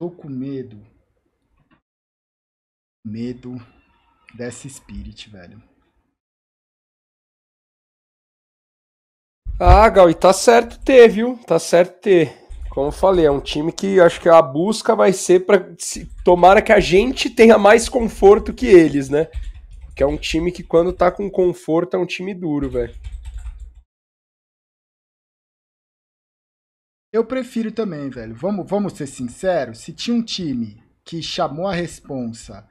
Tô com medo. Medo dessa Spirit, velho. Ah, Gal, e tá certo ter, viu? Tá certo ter. Como eu falei, é um time que acho que a busca vai ser para se, tomara que a gente tenha mais conforto que eles, né? Que é um time que quando tá com conforto é um time duro, velho. Eu prefiro também, velho. Vamos, vamos ser sinceros. Se tinha um time que chamou a responsa,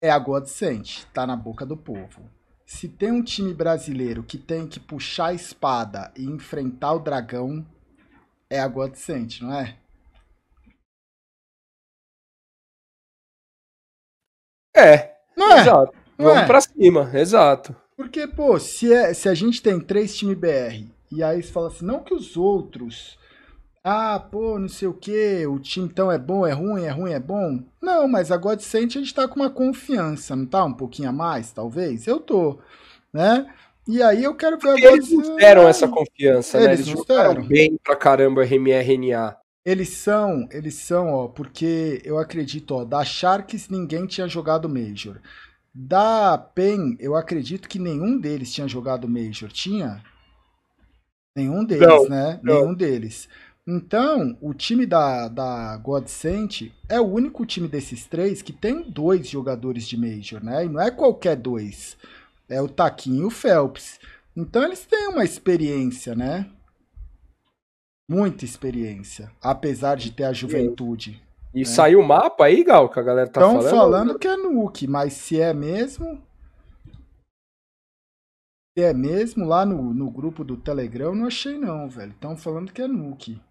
é a Godsent, tá na boca do povo. Se tem um time brasileiro que tem que puxar a espada e enfrentar o dragão, é a Godsent, não é? É. Não é? Exato. Não Vamos é? pra cima, exato. Porque, pô, se, é, se a gente tem três times BR e aí você fala assim, não que os outros, ah, pô, não sei o que, o time então é bom, é ruim, é ruim, é bom. Não, mas agora de sente a gente tá com uma confiança, não tá? Um pouquinho a mais, talvez? Eu tô, né? E aí eu quero ver agora. Eles deram essa confiança, eles né? Eles deram bem pra caramba RMRNA. Eles são, eles são, ó, porque eu acredito, ó, da Sharks ninguém tinha jogado Major. Da PEN, eu acredito que nenhum deles tinha jogado Major. Tinha? Nenhum deles, não, né? Não. Nenhum deles. Então, o time da, da Godsent é o único time desses três que tem dois jogadores de Major, né? E não é qualquer dois. É o Taquinho e o Phelps. Então, eles têm uma experiência, né? Muita experiência. Apesar de ter a juventude. E, e né? saiu o mapa aí, Gal, que a galera tá Tão falando? Estão falando que é Nuke, mas se é mesmo, é mesmo, lá no, no grupo do Telegram, eu não achei não, velho. Estão falando que é Nuke.